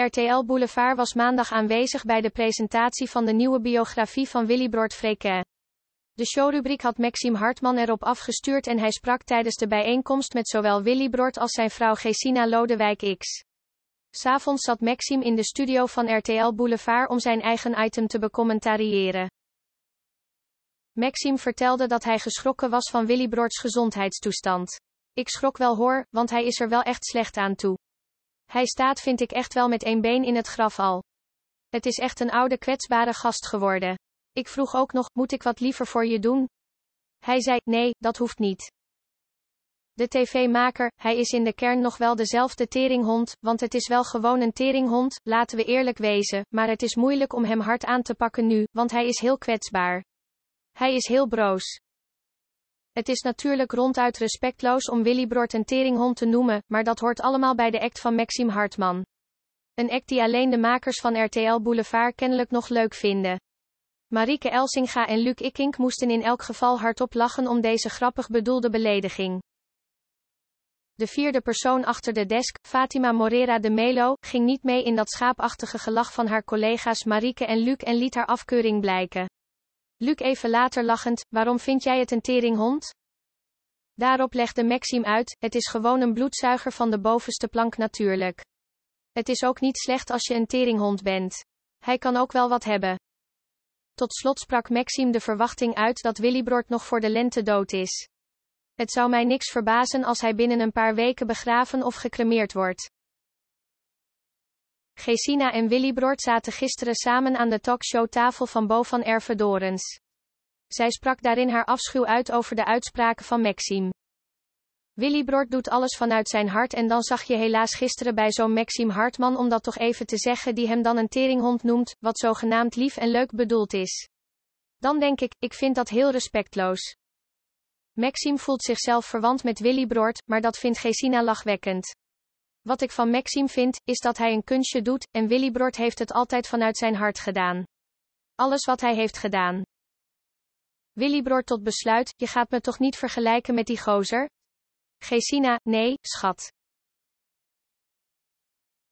RTL Boulevard was maandag aanwezig bij de presentatie van de nieuwe biografie van Broert Freke. De showrubriek had Maxime Hartman erop afgestuurd en hij sprak tijdens de bijeenkomst met zowel Broert als zijn vrouw Gesina Lodewijk X. S'avonds zat Maxime in de studio van RTL Boulevard om zijn eigen item te becommentariëren. Maxime vertelde dat hij geschrokken was van Broerts gezondheidstoestand. Ik schrok wel hoor, want hij is er wel echt slecht aan toe. Hij staat vind ik echt wel met één been in het graf al. Het is echt een oude kwetsbare gast geworden. Ik vroeg ook nog, moet ik wat liever voor je doen? Hij zei, nee, dat hoeft niet. De tv-maker, hij is in de kern nog wel dezelfde teringhond, want het is wel gewoon een teringhond, laten we eerlijk wezen, maar het is moeilijk om hem hard aan te pakken nu, want hij is heel kwetsbaar. Hij is heel broos. Het is natuurlijk ronduit respectloos om Willy Broert een teringhond te noemen, maar dat hoort allemaal bij de act van Maxime Hartman. Een act die alleen de makers van RTL Boulevard kennelijk nog leuk vinden. Marike Elsinga en Luc Ikink moesten in elk geval hardop lachen om deze grappig bedoelde belediging. De vierde persoon achter de desk, Fatima Morera de Melo, ging niet mee in dat schaapachtige gelach van haar collega's Marike en Luc en liet haar afkeuring blijken. Luc even later lachend, waarom vind jij het een teringhond? Daarop legde Maxim uit, het is gewoon een bloedzuiger van de bovenste plank natuurlijk. Het is ook niet slecht als je een teringhond bent. Hij kan ook wel wat hebben. Tot slot sprak Maxim de verwachting uit dat Willibrord nog voor de lente dood is. Het zou mij niks verbazen als hij binnen een paar weken begraven of gecremeerd wordt. Gesina en Willibrord zaten gisteren samen aan de talkshowtafel van Bo van Ervedorens. Zij sprak daarin haar afschuw uit over de uitspraken van Maxime. Willy Brod doet alles vanuit zijn hart en dan zag je helaas gisteren bij zo'n Maxime Hartman om dat toch even te zeggen die hem dan een teringhond noemt, wat zogenaamd lief en leuk bedoeld is. Dan denk ik, ik vind dat heel respectloos. Maxime voelt zichzelf verwant met Willy Brod, maar dat vindt Gesina lachwekkend. Wat ik van Maxime vind, is dat hij een kunstje doet, en Willy Brod heeft het altijd vanuit zijn hart gedaan. Alles wat hij heeft gedaan. Willybrord tot besluit, je gaat me toch niet vergelijken met die gozer? Gesina, nee, schat.